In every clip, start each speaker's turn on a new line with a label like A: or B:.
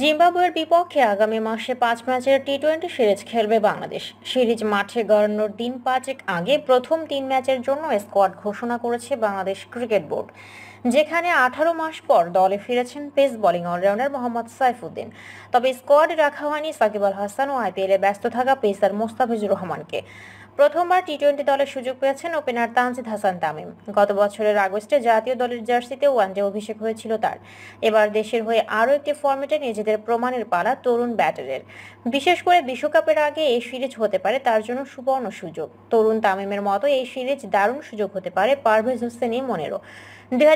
A: জিম্বাবুয়ের বিপক্ষে আগামী মাসে পাঁচ ম্যাচের টি টোয়েন্টি সিরিজ খেলবে বাংলাদেশ সিরিজ মাঠে গড়ানোর দিন পাঁচেক আগে প্রথম তিন ম্যাচের জন্য স্কোয়াড ঘোষণা করেছে বাংলাদেশ ক্রিকেট বোর্ড যেখানে আঠারো মাস পর দলে ফিরেছেন pace bowling allrounder Mohammad Saifuddin তবে স্কোয়াড রাখা হয়নি সাকিব আল হাসান ও আইপিএলে ব্যস্ত থাকা পেসার মোস্তাফিজুর রহমানকে প্রথমবার টি টোয়েন্টি দলের সুযোগ পেয়েছেন ওপেনার তানজিদ হাসান তামিম গত বছরের আগস্টে জাতীয় দলের জার্সিতে ওয়ানডে অভিষেক হয়েছিল তার এবার দেশের হয়ে আরও একটি ফর্মেটে নিজেদের প্রমাণের পালা তরুণ ব্যাটারের বিশেষ করে বিশ্বকাপের আগে এই সিরিজ হতে পারে তার জন্য সুবর্ণ সুযোগ তরুণ তামিমের মতো এই সিরিজ দারুণ সুযোগ হতে পারে পারভেজ হোসেনই মনেরও দুই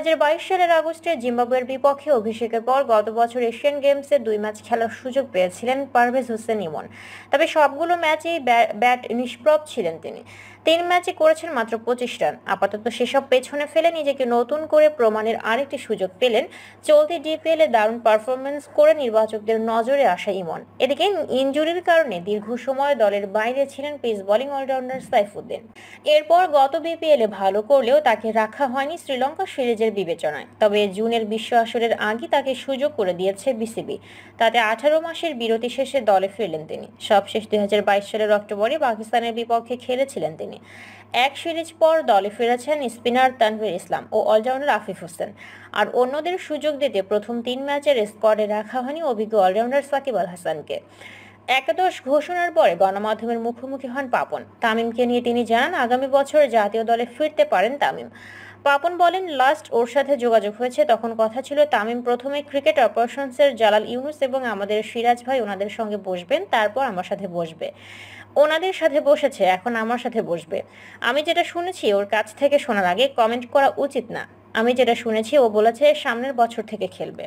A: সালের আগস্টে জিম্বাবুয়ের বিপক্ষে অভিষেকের পর গত বছর এশিয়ান গেমসে দুই ম্যাচ খেলার সুযোগ পেয়েছিলেন পারভেজ হোসেন ইমন তবে সবগুলো ম্যাচেই ব্যাট নিষ্প্রভ ছিলেন করেছেন তিনি তিন ম্যাচে করেছেন মাত্র পঁচিশ রান আপাতত সেসব পেছনে ফেলে নিজেকে নতুন করে প্রমাণের আরেকটি সুযোগ পেলেন চলতি ডিপিএল এ দারুণ পারফরমেন্স করে নির্বাচকদের নজরে আসা ইমন এদিকে ইঞ্জুরির কারণে দীর্ঘ সময় দলের বাইরে ছিলেন পেস বোলিং অলরাউন্ডার সাইফুদ্দিন এরপর গত বিপিএল এ ভালো করলেও তাকে রাখা হয়নি শ্রীলঙ্কা সিরিজের বিবেচনায় তবে জুনের বিশ্ব আসরের আগে তাকে সুযোগ করে দিয়েছে বিসিবি তাতে আঠারো মাসের বিরতি শেষে দলে ফিরলেন তিনি সবশেষ দুই সালের অক্টোবরে পাকিস্তানের বিপক্ষে খেলেছিলেন তিনি এক সিরিজ পর দলে ফিরেছেন স্পিনার তানভীর ইসলাম ও অলরাউন্ডার আফিফ হোসেন আর অন্যদের সুযোগ দিতে প্রথম তিন ম্যাচের স্কোয়াডে রাখা হয়নি অভিজ্ঞ অলরাউন্ডার সাকিব আল হাসানকে একাদশ ঘোষণার পরে গণমাধ্যমের মুখোমুখি হন পাপন তামিমকে নিয়ে তিনি জানান আগামী বছর জাতীয় দলে ফিরতে পারেন তামিম পাপন বলেন লাস্ট ওর সাথে যোগাযোগ হয়েছে তখন কথা ছিল তামিম প্রথমে ক্রিকেট অপারেশনসের জালাল ইউনুস এবং আমাদের সিরাজ ভাই ওনাদের সঙ্গে বসবেন তারপর আমার সাথে বসবে ওনাদের সাথে বসেছে এখন আমার সাথে বসবে আমি যেটা শুনেছি ওর কাছ থেকে শোনার আগে কমেন্ট করা উচিত না আমি যেটা শুনেছি ও বলেছে সামনের বছর থেকে খেলবে